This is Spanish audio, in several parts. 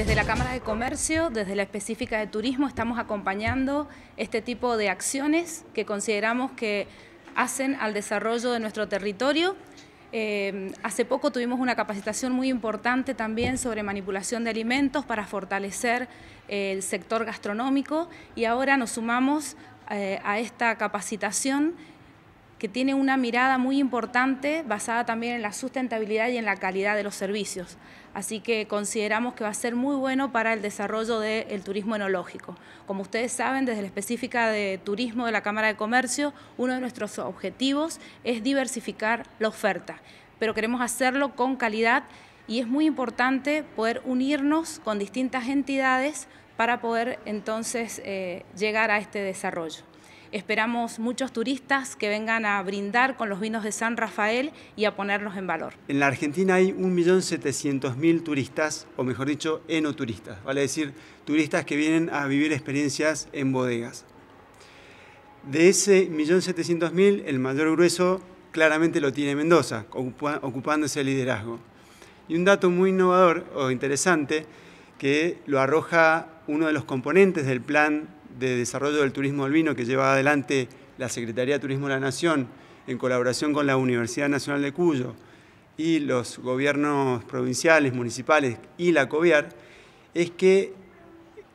Desde la Cámara de Comercio, desde la específica de Turismo, estamos acompañando este tipo de acciones que consideramos que hacen al desarrollo de nuestro territorio. Eh, hace poco tuvimos una capacitación muy importante también sobre manipulación de alimentos para fortalecer eh, el sector gastronómico y ahora nos sumamos eh, a esta capacitación que tiene una mirada muy importante basada también en la sustentabilidad y en la calidad de los servicios. Así que consideramos que va a ser muy bueno para el desarrollo del turismo enológico. Como ustedes saben, desde la específica de turismo de la Cámara de Comercio, uno de nuestros objetivos es diversificar la oferta, pero queremos hacerlo con calidad y es muy importante poder unirnos con distintas entidades para poder entonces eh, llegar a este desarrollo. Esperamos muchos turistas que vengan a brindar con los vinos de San Rafael y a ponerlos en valor. En la Argentina hay 1.700.000 turistas, o mejor dicho, enoturistas, vale decir, turistas que vienen a vivir experiencias en bodegas. De ese 1.700.000, el mayor grueso claramente lo tiene Mendoza, ocupándose ese liderazgo. Y un dato muy innovador o interesante que lo arroja uno de los componentes del plan de Desarrollo del Turismo albino que lleva adelante la Secretaría de Turismo de la Nación en colaboración con la Universidad Nacional de Cuyo y los gobiernos provinciales, municipales y la COVIAR, es que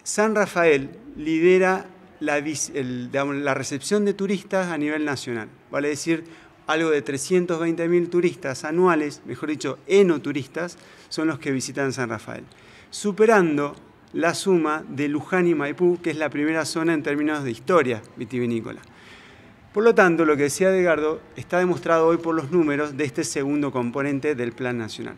San Rafael lidera la, la recepción de turistas a nivel nacional. Vale decir, algo de 320.000 turistas anuales, mejor dicho, enoturistas, son los que visitan San Rafael, superando la suma de Luján y Maipú, que es la primera zona en términos de historia vitivinícola. Por lo tanto, lo que decía Edgardo está demostrado hoy por los números de este segundo componente del Plan Nacional.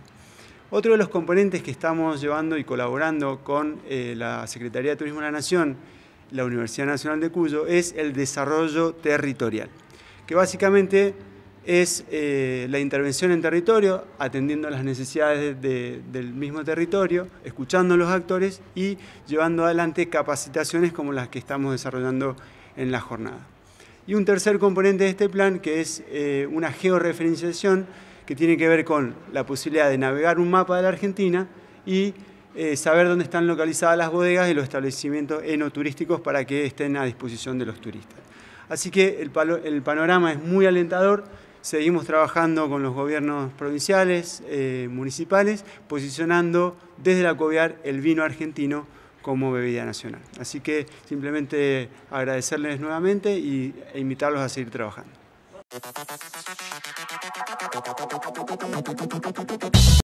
Otro de los componentes que estamos llevando y colaborando con eh, la Secretaría de Turismo de la Nación, la Universidad Nacional de Cuyo, es el desarrollo territorial, que básicamente es eh, la intervención en territorio, atendiendo las necesidades del mismo territorio, escuchando a los actores y llevando adelante capacitaciones como las que estamos desarrollando en la jornada. Y un tercer componente de este plan, que es eh, una georreferenciación, que tiene que ver con la posibilidad de navegar un mapa de la Argentina y eh, saber dónde están localizadas las bodegas y los establecimientos enoturísticos para que estén a disposición de los turistas. Así que el panorama es muy alentador, seguimos trabajando con los gobiernos provinciales, eh, municipales, posicionando desde la COVIAR el vino argentino como bebida nacional. Así que simplemente agradecerles nuevamente y, e invitarlos a seguir trabajando.